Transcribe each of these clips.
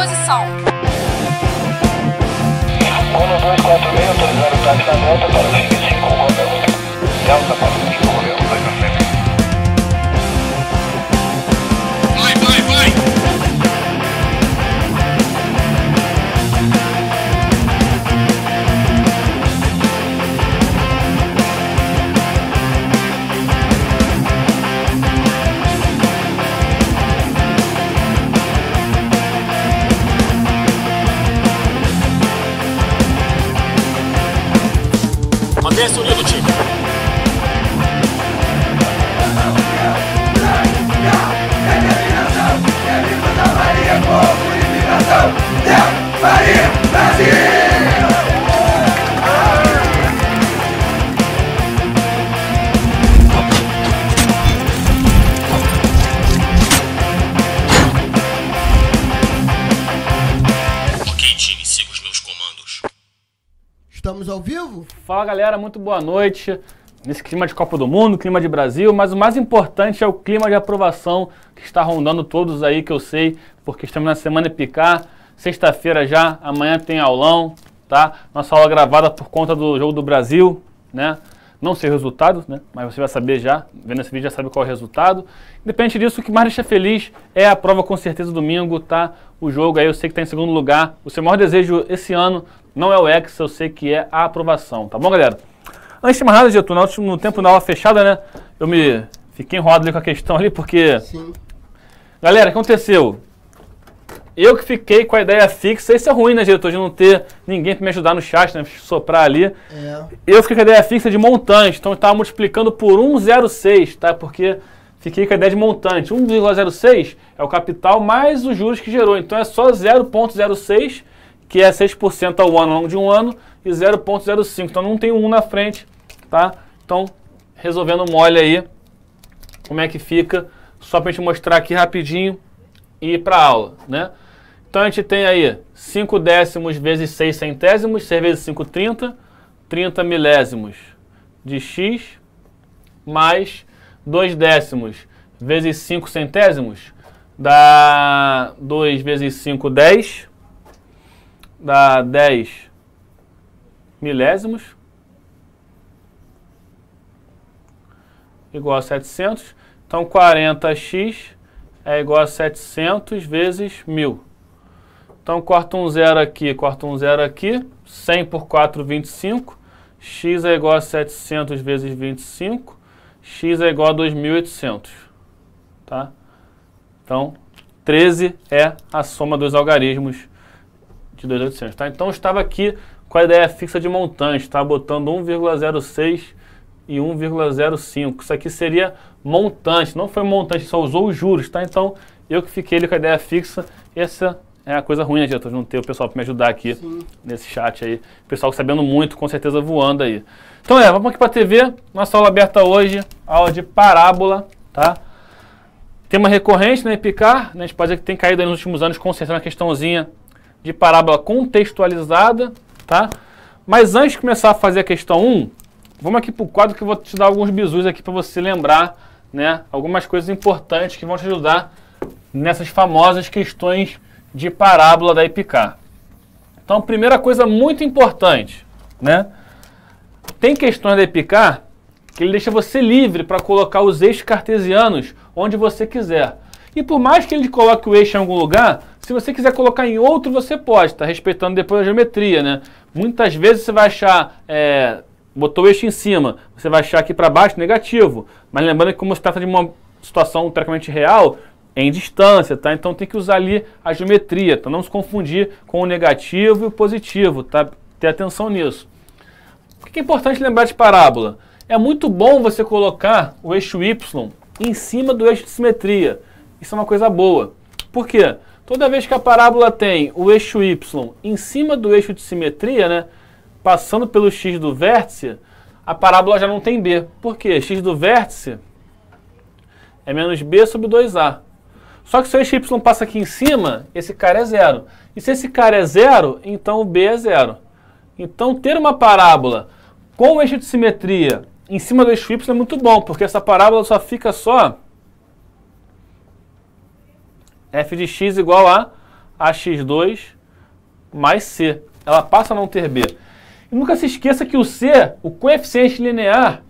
posição. Rumo 246, autorizando o táxi na volta para o 25, 55 é Delta para o Fala galera, muito boa noite. Nesse clima de Copa do Mundo, clima de Brasil, mas o mais importante é o clima de aprovação que está rondando todos aí, que eu sei, porque estamos na semana picar. Sexta-feira já, amanhã tem aulão, tá? Nossa aula gravada por conta do jogo do Brasil, né? não sei o resultado, né? mas você vai saber já, vendo esse vídeo já sabe qual é o resultado. Independente disso, o que mais deixa feliz é a prova com certeza domingo, tá? O jogo aí eu sei que está em segundo lugar. O seu maior desejo esse ano não é o ex, eu sei que é a aprovação, tá bom, galera? Antes de mais nada, Getúlio, no, no tempo da aula fechada, né? Eu me fiquei enrolado ali com a questão ali, porque... Sim. Galera, o que aconteceu? eu que fiquei com a ideia fixa. Isso é ruim, né, diretor? De não ter ninguém para me ajudar no chat, né? Soprar ali. É. Eu fiquei com a ideia fixa de montante. Então, eu estava multiplicando por 1,06, tá? Porque fiquei com a ideia de montante. 1,06 é o capital mais os juros que gerou. Então, é só 0,06, que é 6% ao ano, ao longo de um ano, e 0,05. Então, não tem um na frente, tá? Então, resolvendo mole aí, como é que fica. Só para a gente mostrar aqui rapidinho e ir para aula, né? Então a gente tem aí 5 décimos vezes 6 centésimos, 6 vezes 5, 30, 30 milésimos de x, mais 2 décimos vezes 5 centésimos, dá 2 vezes 5, 10, dá 10 milésimos, igual a 700. Então 40x é igual a 700 vezes 1.000. Então, corta um zero aqui, corta um zero aqui. 100 por 4, 25. x é igual a 700 vezes 25. x é igual a 2.800. Tá? Então, 13 é a soma dos algarismos de 2.800. Tá? Então, estava aqui com a ideia fixa de montante. tá botando 1,06 e 1,05. Isso aqui seria montante, não foi montante, só usou os juros, tá? Então, eu que fiquei ali com a ideia fixa, essa é a coisa ruim, né, Não ter o pessoal para me ajudar aqui Sim. nesse chat aí. O pessoal sabendo muito, com certeza voando aí. Então é, vamos aqui para a TV. Nossa aula aberta hoje, aula de parábola, tá? Tema recorrente, né, Picar? Né, a gente pode dizer que tem caído nos últimos anos, com certeza, na questãozinha de parábola contextualizada, tá? Mas antes de começar a fazer a questão 1, vamos aqui para o quadro que eu vou te dar alguns bisus aqui para você lembrar né, algumas coisas importantes que vão te ajudar nessas famosas questões de parábola da IPK. Então, primeira coisa muito importante, né? Tem questões da IPK que ele deixa você livre para colocar os eixos cartesianos onde você quiser. E por mais que ele coloque o eixo em algum lugar, se você quiser colocar em outro, você pode, tá respeitando depois a geometria, né? Muitas vezes você vai achar é, botou o eixo em cima, você vai achar aqui para baixo negativo. Mas lembrando que como se trata de uma situação teoricamente real, é em distância, tá? Então tem que usar ali a geometria, tá? Não se confundir com o negativo e o positivo, tá? Ter atenção nisso. O que é importante lembrar de parábola? É muito bom você colocar o eixo Y em cima do eixo de simetria. Isso é uma coisa boa. Por quê? Toda vez que a parábola tem o eixo Y em cima do eixo de simetria, né? passando pelo x do vértice, a parábola já não tem b. Por quê? x do vértice é menos b sobre 2a. Só que se o y passa aqui em cima, esse cara é zero. E se esse cara é zero, então o b é zero. Então ter uma parábola com o eixo de simetria em cima do eixo y é muito bom, porque essa parábola só fica só f de x igual a ax2 mais c. Ela passa a não ter b. E nunca se esqueça que o C, o coeficiente linear,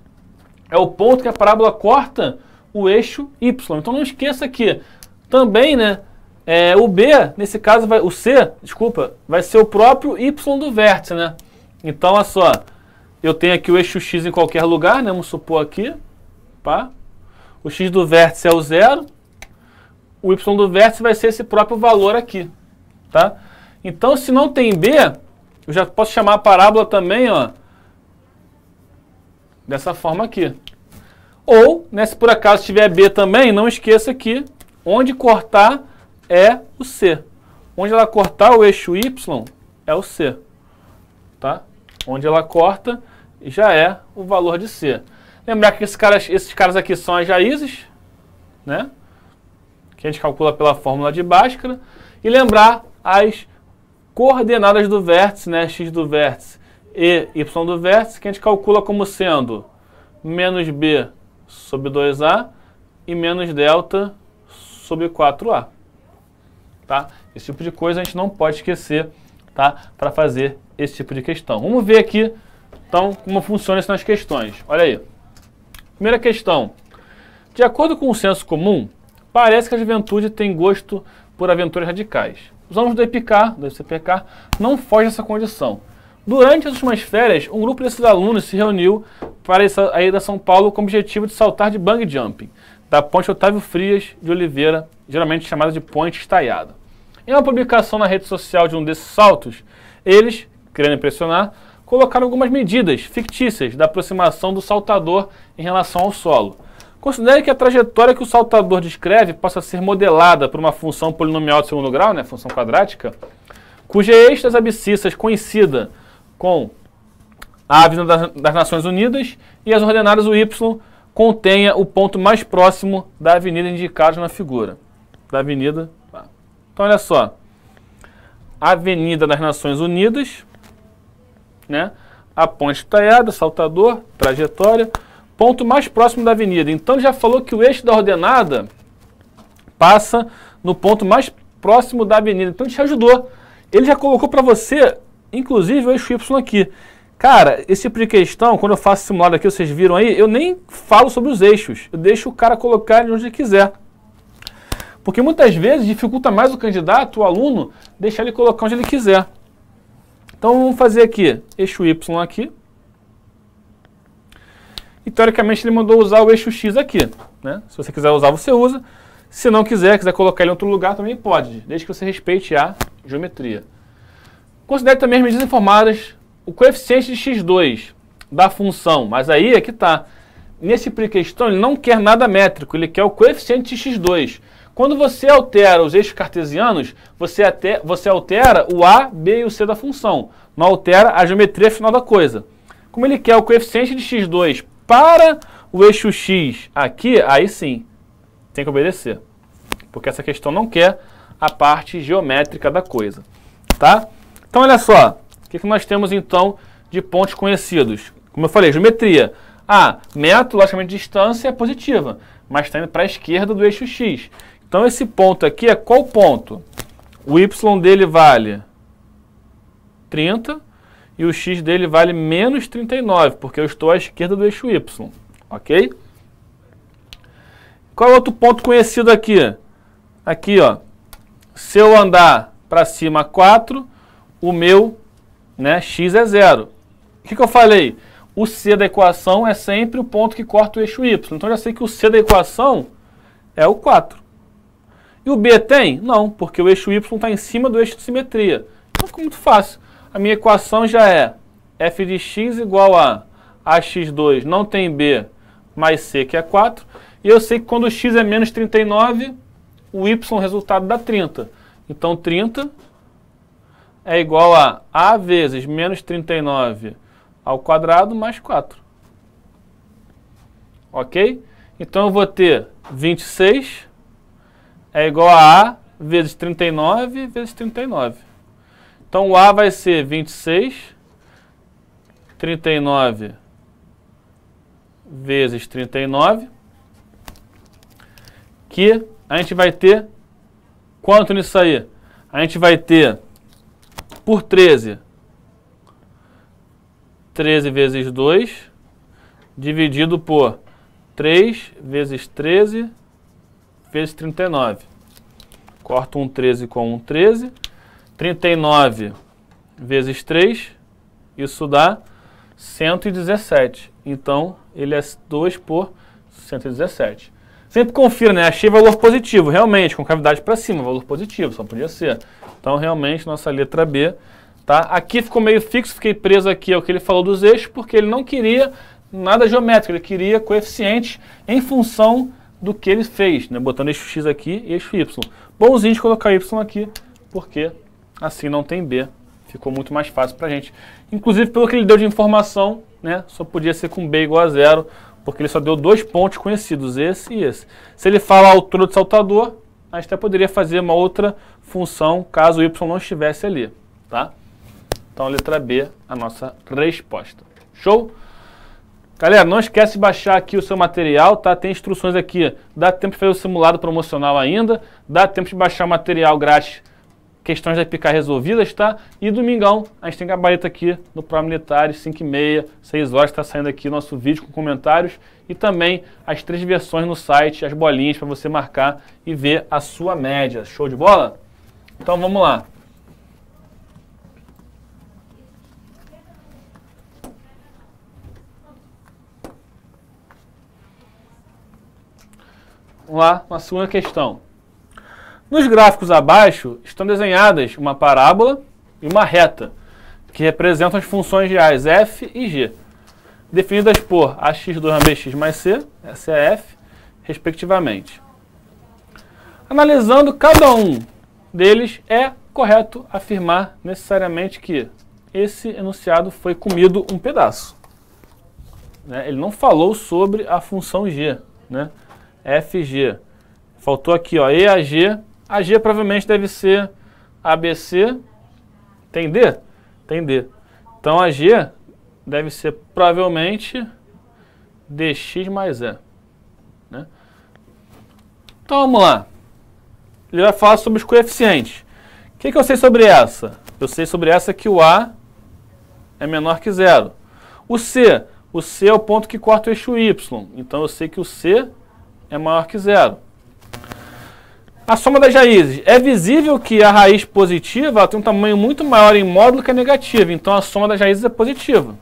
é o ponto que a parábola corta o eixo Y. Então não esqueça que também, né, é, o B, nesse caso, vai, o C, desculpa, vai ser o próprio Y do vértice, né? Então, olha só, eu tenho aqui o eixo X em qualquer lugar, né? Vamos supor aqui, pá. O X do vértice é o zero. O Y do vértice vai ser esse próprio valor aqui, tá? Então, se não tem B, eu já posso chamar a parábola também, ó, dessa forma aqui. Ou, né, se por acaso tiver B também, não esqueça que onde cortar é o C. Onde ela cortar o eixo Y é o C. Tá? Onde ela corta já é o valor de C. Lembrar que esses caras, esses caras aqui são as raízes, né? que a gente calcula pela fórmula de Bhaskara. E lembrar as coordenadas do vértice, né, x do vértice e y do vértice, que a gente calcula como sendo menos b sobre 2a e menos delta sobre 4a. Tá? Esse tipo de coisa a gente não pode esquecer tá? para fazer esse tipo de questão. Vamos ver aqui, então, como funciona isso nas questões. Olha aí. Primeira questão. De acordo com o senso comum, parece que a juventude tem gosto por aventuras radicais. Os alunos do EPK, do CPK, não fogem dessa condição. Durante as últimas férias, um grupo desses alunos se reuniu para a ida a São Paulo com o objetivo de saltar de bang jumping, da ponte Otávio Frias de Oliveira, geralmente chamada de ponte estaiada. Em uma publicação na rede social de um desses saltos, eles, querendo impressionar, colocaram algumas medidas fictícias da aproximação do saltador em relação ao solo. Considere que a trajetória que o saltador descreve possa ser modelada por uma função polinomial de segundo grau, né, função quadrática, cuja extras abscissas conhecida com a Avenida das, das Nações Unidas e as o y contenha o ponto mais próximo da avenida indicada na figura. Da avenida. Então, olha só. Avenida das Nações Unidas, né? A ponte taiada, saltador, trajetória ponto mais próximo da avenida. Então ele já falou que o eixo da ordenada passa no ponto mais próximo da avenida. Então ele te ajudou. Ele já colocou para você, inclusive, o eixo Y aqui. Cara, esse tipo de questão, quando eu faço simulado aqui, vocês viram aí, eu nem falo sobre os eixos. Eu deixo o cara colocar ele onde quiser. Porque muitas vezes dificulta mais o candidato, o aluno, deixar ele colocar onde ele quiser. Então vamos fazer aqui, eixo Y aqui. E teoricamente ele mandou usar o eixo X aqui. Né? Se você quiser usar, você usa. Se não quiser, quiser colocar ele em outro lugar, também pode, desde que você respeite a geometria. Considere também as medidas informadas, o coeficiente de x2 da função, mas aí é que está. Nesse questão ele não quer nada métrico, ele quer o coeficiente de x2. Quando você altera os eixos cartesianos, você, até, você altera o A, B e o C da função, não altera a geometria final da coisa. Como ele quer o coeficiente de x2 para o eixo X aqui, aí sim, tem que obedecer. Porque essa questão não quer a parte geométrica da coisa, tá? Então, olha só, o que, que nós temos então de pontos conhecidos? Como eu falei, geometria. Ah, metro, logicamente, distância é positiva, mas está indo para a esquerda do eixo X. Então, esse ponto aqui é qual ponto? O y dele vale 30 e o x dele vale menos 39, porque eu estou à esquerda do eixo y, ok? Qual é outro ponto conhecido aqui? Aqui, ó, se eu andar para cima 4, o meu né, x é zero. O que, que eu falei? O c da equação é sempre o ponto que corta o eixo y. Então, eu já sei que o c da equação é o 4. E o b tem? Não, porque o eixo y está em cima do eixo de simetria. Então, fica muito fácil a minha equação já é f de x igual a ax2 não tem b mais c, que é 4. E eu sei que quando x é menos 39, o y resultado dá 30. Então 30 é igual a a vezes menos 39 ao quadrado mais 4. Ok? Então eu vou ter 26 é igual a a vezes 39 vezes 39. Então o A vai ser 26, 39 vezes 39, que a gente vai ter quanto nisso aí? A gente vai ter por 13, 13 vezes 2, dividido por 3 vezes 13 vezes 39. Corto um 13 com um 13 39 vezes 3, isso dá 117. Então, ele é 2 por 117. Sempre confira, né? Achei valor positivo, realmente, com cavidade para cima, valor positivo, só podia ser. Então, realmente, nossa letra B, tá? Aqui ficou meio fixo, fiquei preso aqui ao que ele falou dos eixos, porque ele não queria nada geométrico, ele queria coeficientes em função do que ele fez, né? Botando eixo x aqui e eixo y. Bonzinho de colocar y aqui, porque Assim não tem B. Ficou muito mais fácil para a gente. Inclusive, pelo que ele deu de informação, né, só podia ser com B igual a zero, porque ele só deu dois pontos conhecidos, esse e esse. Se ele fala a altura do saltador, a gente até poderia fazer uma outra função caso y não estivesse ali, tá? Então, letra B, a nossa resposta. Show? Galera, não esquece de baixar aqui o seu material, tá? Tem instruções aqui. Dá tempo de fazer o simulado promocional ainda. Dá tempo de baixar o material grátis questões da IPK resolvidas, tá? E domingão, a gente tem gabarito aqui no Pro Militares, 5 e meia, 6 horas, está saindo aqui nosso vídeo com comentários e também as três versões no site, as bolinhas para você marcar e ver a sua média. Show de bola? Então vamos lá. Vamos lá, uma segunda questão. Nos gráficos abaixo estão desenhadas uma parábola e uma reta, que representam as funções reais f e g, definidas por ax 2 bx mais c, essa é f, respectivamente. Analisando cada um deles, é correto afirmar necessariamente que esse enunciado foi comido um pedaço. Né? Ele não falou sobre a função g, né? fg. Faltou aqui, ó, eag a G provavelmente deve ser ABC. Tem D? Tem D. Então a G deve ser provavelmente dx mais E. Né? Então vamos lá. Ele vai falar sobre os coeficientes. O que, que eu sei sobre essa? Eu sei sobre essa que o A é menor que zero. O C, o C é o ponto que corta o eixo Y. Então eu sei que o C é maior que zero a soma das raízes. É visível que a raiz positiva tem um tamanho muito maior em módulo que a negativa, então a soma das raízes é positiva.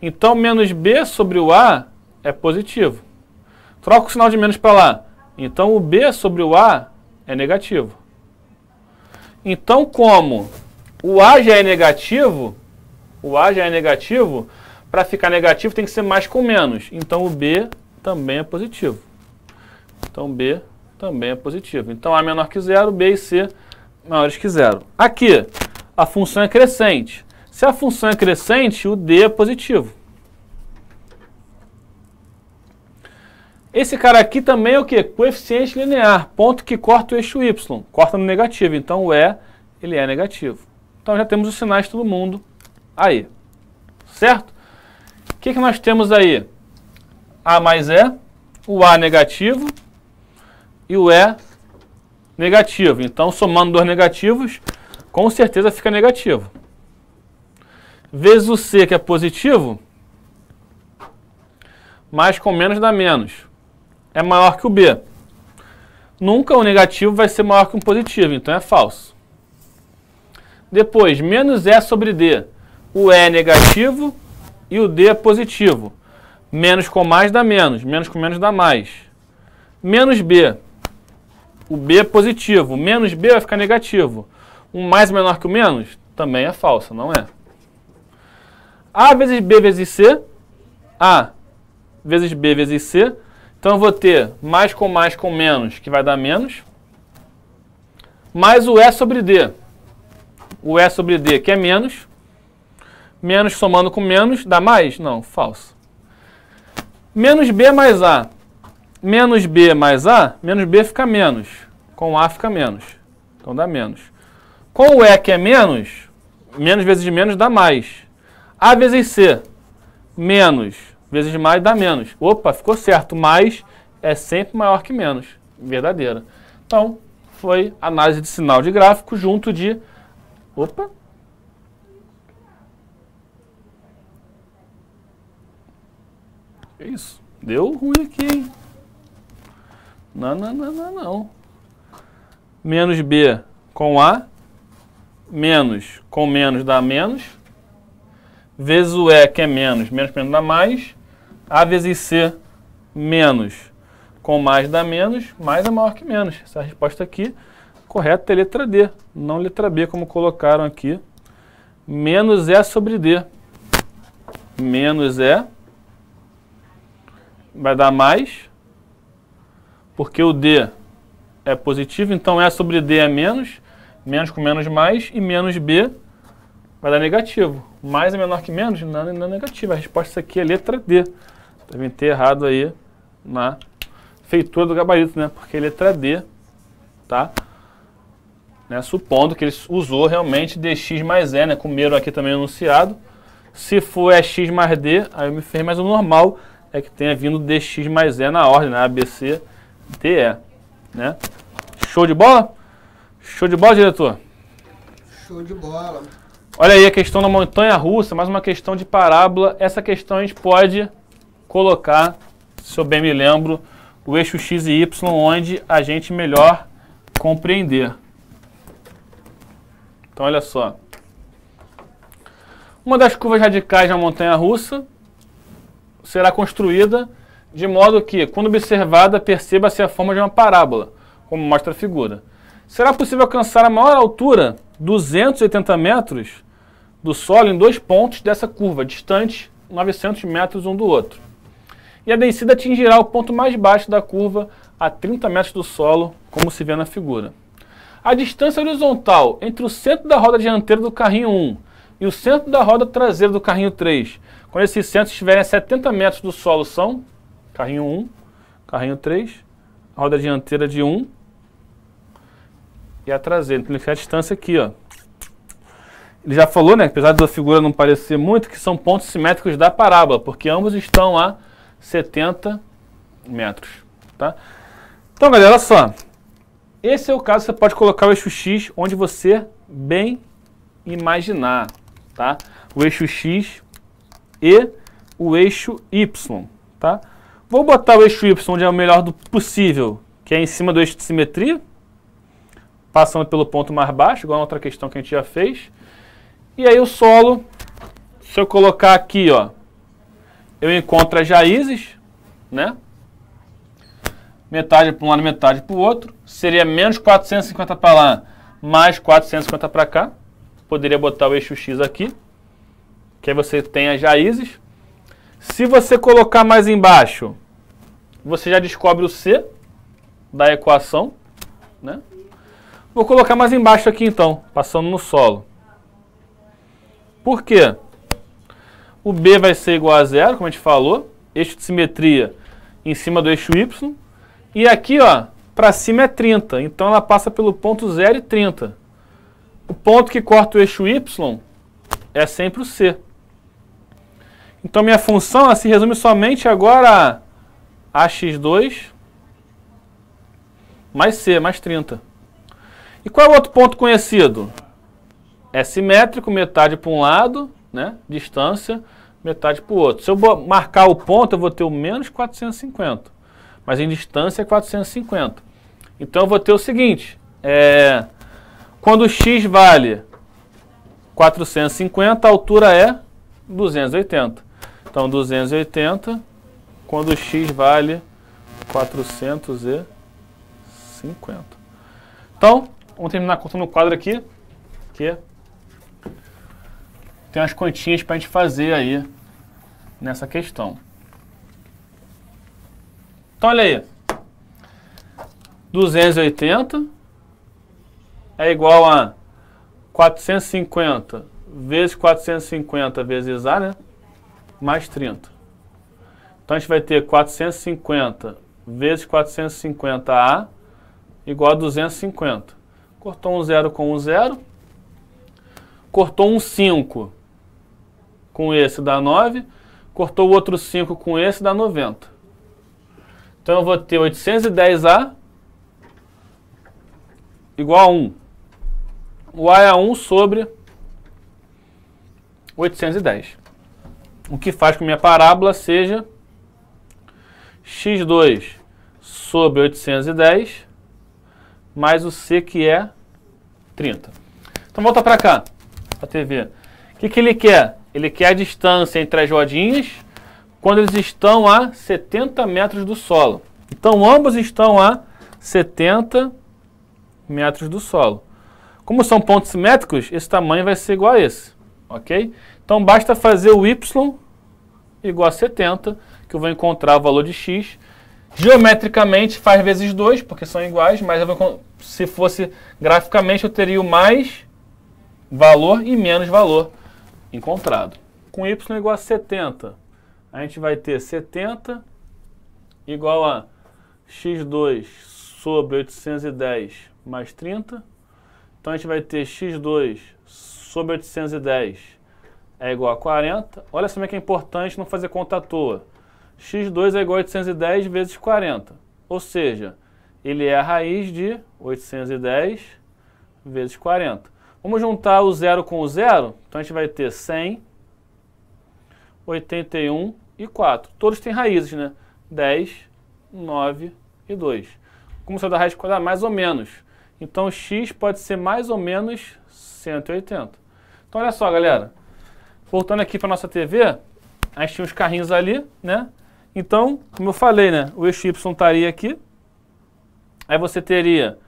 Então, menos b sobre o a é positivo. Troca o sinal de menos para lá. Então, o b sobre o a é negativo. Então, como o a já é negativo, o a já é negativo, para ficar negativo tem que ser mais com menos. Então, o b também é positivo. Então B também é positivo. Então A menor que zero, B e C maiores que zero. Aqui, a função é crescente. Se a função é crescente, o D é positivo. Esse cara aqui também é o que? Coeficiente linear, ponto que corta o eixo Y, corta no negativo, então o E ele é negativo. Então já temos os sinais de todo mundo aí, certo? O que, que nós temos aí? A mais E, o A negativo e o E negativo. Então, somando dois negativos, com certeza fica negativo. Vezes o C, que é positivo, mais com menos dá menos. É maior que o B. Nunca o negativo vai ser maior que um positivo, então é falso. Depois, menos E sobre D. O E é negativo e o D é positivo. Menos com mais dá menos, menos com menos dá mais. Menos B o B é positivo. O menos B vai ficar negativo. Um mais menor que o menos também é falso, não é? A vezes B vezes C. A vezes B vezes C. Então eu vou ter mais com mais com menos, que vai dar menos. Mais o E sobre D. O E sobre D, que é menos. Menos somando com menos, dá mais? Não, falso. Menos B mais A menos B mais A, menos B fica menos. Com A fica menos. Então dá menos. Com o E que é menos, menos vezes menos dá mais. A vezes C, menos vezes mais dá menos. Opa, ficou certo. Mais é sempre maior que menos. Verdadeira. Então, foi análise de sinal de gráfico junto de... Opa, É isso. Deu ruim aqui, hein? Não, não, não, não, não. Menos B com A, menos com menos dá menos, vezes o E que é menos, menos menos dá mais, A vezes C menos com mais dá menos, mais é maior que menos. Essa é resposta aqui correta é letra D, não letra B como colocaram aqui. Menos E sobre D. Menos E vai dar mais porque o D é positivo, então E é sobre D é menos, menos com menos mais, e menos B vai dar negativo. Mais é menor que menos, não, não é negativo. A resposta aqui é letra D. Tá Devem ter errado aí na feitura do gabarito, né? Porque é letra D, tá? Né? Supondo que ele usou realmente dx mais E, né? Comeram aqui também enunciado. Se for EX é x mais D, aí eu me fiz mais o normal, é que tenha vindo dx mais E na ordem, né? ABC, TE. Né? Show de bola? Show de bola, diretor? Show de bola. Olha aí a questão da montanha russa, mais uma questão de parábola. Essa questão a gente pode colocar, se eu bem me lembro, o eixo x e y, onde a gente melhor compreender. Então, olha só. Uma das curvas radicais da montanha russa será construída de modo que, quando observada, perceba-se a forma de uma parábola, como mostra a figura. Será possível alcançar a maior altura, 280 metros, do solo em dois pontos dessa curva, distantes 900 metros um do outro. E a descida atingirá o ponto mais baixo da curva, a 30 metros do solo, como se vê na figura. A distância horizontal entre o centro da roda dianteira do carrinho 1 e o centro da roda traseira do carrinho 3, quando esses centros estiverem a 70 metros do solo, são Carrinho 1, carrinho 3, roda dianteira de 1 e a traseira. Então ele fica a distância aqui, ó. Ele já falou, né, apesar da figura não parecer muito, que são pontos simétricos da parábola, porque ambos estão a 70 metros, tá? Então, galera, olha só. Esse é o caso, você pode colocar o eixo X onde você bem imaginar, tá? O eixo X e o eixo Y, tá? Vou botar o eixo Y, onde é o melhor do possível, que é em cima do eixo de simetria, passando pelo ponto mais baixo, igual a outra questão que a gente já fez. E aí o solo, se eu colocar aqui, ó, eu encontro as raízes, né? Metade para um lado, metade para o outro. Seria menos 450 para lá, mais 450 para cá. Poderia botar o eixo X aqui, que aí você tem as raízes. Se você colocar mais embaixo, você já descobre o C da equação, né? Vou colocar mais embaixo aqui então, passando no solo. Por quê? O B vai ser igual a zero, como a gente falou, eixo de simetria em cima do eixo Y. E aqui, ó, para cima é 30, então ela passa pelo ponto 0 e 30. O ponto que corta o eixo Y é sempre o C. Então minha função se resume somente agora a x2 mais c, mais 30. E qual é o outro ponto conhecido? É simétrico, metade para um lado, né? distância, metade para o outro. Se eu marcar o ponto, eu vou ter o menos 450. Mas em distância é 450. Então eu vou ter o seguinte, é, quando x vale 450, a altura é 280. Então 280 quando x vale 450. Então, vamos terminar contando o quadro aqui, que tem umas continhas para a gente fazer aí nessa questão. Então, olha aí. 280 é igual a 450 vezes 450 vezes A, né? mais 30. Então a gente vai ter 450 vezes 450A igual a 250. Cortou um zero com um zero. Cortou um 5 com esse dá 9. Cortou o outro 5 com esse dá 90. Então eu vou ter 810A igual a 1. O A é 1 sobre 810. O que faz com que minha parábola seja x2 sobre 810 mais o C que é 30. Então volta para cá, para a TV. O que, que ele quer? Ele quer a distância entre as rodinhas quando eles estão a 70 metros do solo. Então ambos estão a 70 metros do solo. Como são pontos simétricos, esse tamanho vai ser igual a esse ok? Então basta fazer o y igual a 70, que eu vou encontrar o valor de x. Geometricamente faz vezes 2, porque são iguais, mas vou, se fosse graficamente eu teria o mais valor e menos valor encontrado. Com y igual a 70, a gente vai ter 70 igual a x2 sobre 810 mais 30. Então a gente vai ter x2 sobre 810 é igual a 40. Olha só é que é importante não fazer conta à toa. x2 é igual a 810 vezes 40. Ou seja, ele é a raiz de 810 vezes 40. Vamos juntar o zero com o zero? Então a gente vai ter 100, 81 e 4. Todos têm raízes, né? 10, 9 e 2. Como saiu da raiz quadrada? Mais ou menos. Então x pode ser mais ou menos 180. Então, olha só, galera. Voltando aqui para nossa TV, a gente tinha os carrinhos ali, né? Então, como eu falei, né? O eixo Y estaria aqui. Aí você teria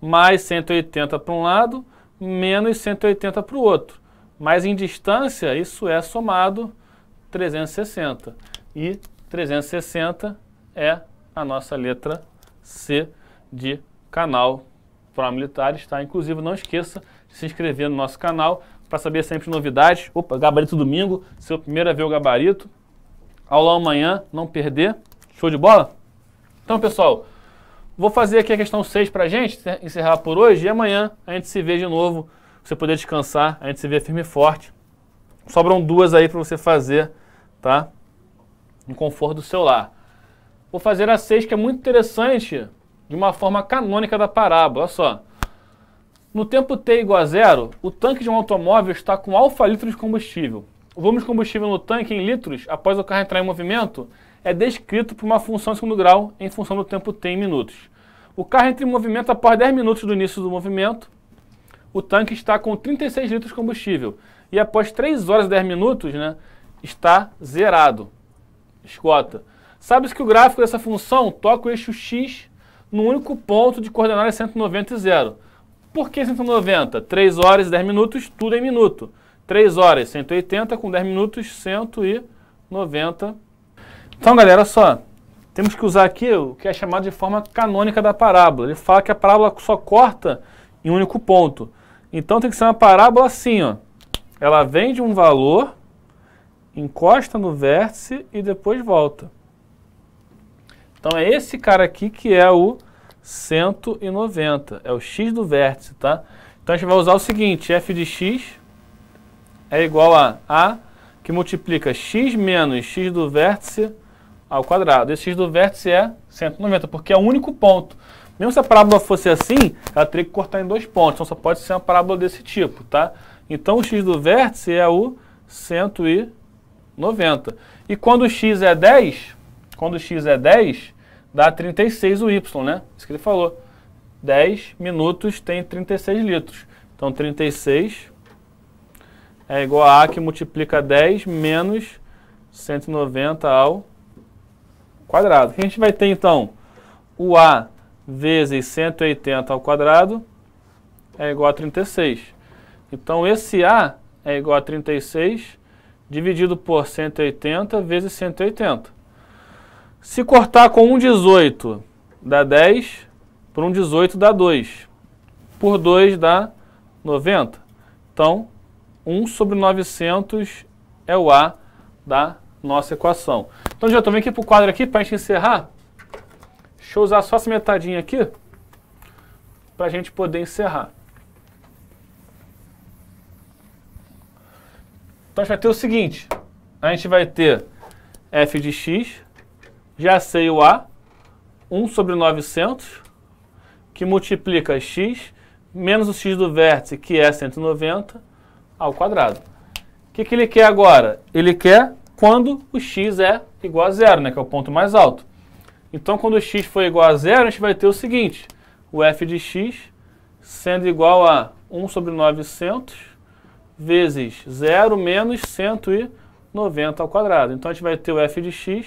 mais 180 para um lado, menos 180 para o outro. Mas em distância, isso é somado 360. E 360 é a nossa letra C de canal para militares, tá? Inclusive, não esqueça se inscrever no nosso canal para saber sempre novidades. Opa, gabarito domingo, seu primeiro a ver o gabarito. Aula amanhã, não perder. Show de bola? Então, pessoal, vou fazer aqui a questão 6 para a gente, encerrar por hoje. E amanhã a gente se vê de novo, você poder descansar, a gente se vê firme e forte. Sobram duas aí para você fazer, tá? No conforto do seu lar. Vou fazer a 6, que é muito interessante, de uma forma canônica da parábola. Olha só. No tempo T igual a zero, o tanque de um automóvel está com alfa litros de combustível. O volume de combustível no tanque em litros, após o carro entrar em movimento, é descrito por uma função de segundo grau em função do tempo T em minutos. O carro entra em movimento após 10 minutos do início do movimento. O tanque está com 36 litros de combustível. E após 3 horas e 10 minutos, né, está zerado. escota. Sabe-se que o gráfico dessa função toca o eixo x no único ponto de coordenadas 190 e 0. Por que 190? 3 horas e 10 minutos, tudo em minuto. 3 horas, 180, com 10 minutos, 190. Então, galera, só. Temos que usar aqui o que é chamado de forma canônica da parábola. Ele fala que a parábola só corta em um único ponto. Então tem que ser uma parábola assim, ó. Ela vem de um valor, encosta no vértice e depois volta. Então é esse cara aqui que é o 190. É o x do vértice, tá? Então a gente vai usar o seguinte, f de x é igual a a que multiplica x menos x do vértice ao quadrado. Esse x do vértice é 190, porque é o único ponto. Mesmo se a parábola fosse assim, ela teria que cortar em dois pontos, então só pode ser uma parábola desse tipo, tá? Então o x do vértice é o 190. E quando x é 10, quando x é 10, dá 36 o Y, né? Isso que ele falou. 10 minutos tem 36 litros. Então 36 é igual a A que multiplica 10 menos 190 ao quadrado. O Que a gente vai ter então o A vezes 180 ao quadrado é igual a 36. Então esse A é igual a 36 dividido por 180 vezes 180. Se cortar com 1,18 dá 10, por 1,18 dá 2, por 2 dá 90. Então, 1 sobre 900 é o A da nossa equação. Então, já também aqui para o quadro aqui, para a gente encerrar, deixa eu usar só essa metadinha aqui para a gente poder encerrar. Então, a gente vai ter o seguinte, a gente vai ter f de x já sei o A, 1 sobre 900, que multiplica x menos o x do vértice, que é 190, ao quadrado. O que, que ele quer agora? Ele quer quando o x é igual a zero, né, que é o ponto mais alto. Então, quando o x for igual a zero, a gente vai ter o seguinte, o f de x sendo igual a 1 sobre 900 vezes 0 menos 190 ao quadrado. Então, a gente vai ter o f de x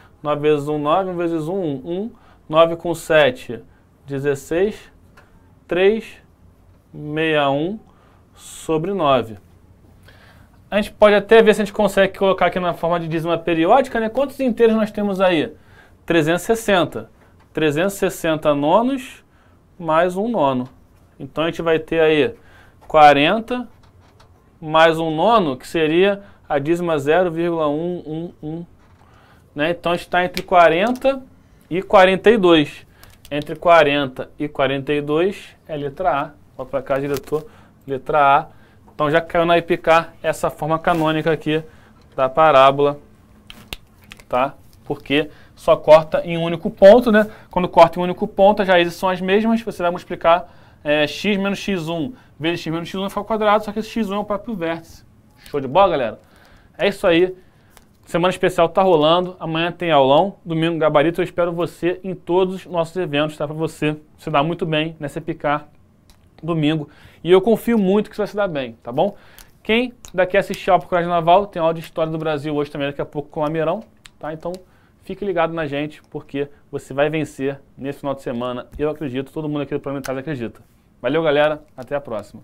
9 vezes 1, 9. 1 vezes 1, 1. 9 com 7, 16. 3, 61 sobre 9. A gente pode até ver se a gente consegue colocar aqui na forma de dízima periódica, né? Quantos inteiros nós temos aí? 360. 360 nonos mais um nono. Então a gente vai ter aí 40 mais um nono, que seria a dízima 0,111 né? Então está entre 40 e 42. Entre 40 e 42 é letra A. Volta para cá, diretor. Letra A. Então já caiu na IPK essa forma canônica aqui da parábola, tá? Porque só corta em um único ponto, né? Quando corta em um único ponto, as raízes são as mesmas. Você vai multiplicar é, x menos x1 vezes x menos x1 fica ao quadrado, só que esse x1 é o próprio vértice. Show de bola, galera? É isso aí. Semana especial está rolando, amanhã tem aulão, domingo gabarito, eu espero você em todos os nossos eventos, tá? Para você se dar muito bem nessa picar domingo. E eu confio muito que você vai se dar bem, tá bom? Quem daqui assistiu ao Coragem Naval, tem aula de História do Brasil hoje também, daqui a pouco com o Amirão, tá? Então fique ligado na gente, porque você vai vencer nesse final de semana. Eu acredito, todo mundo aqui do Planetário acredita. Valeu, galera. Até a próxima.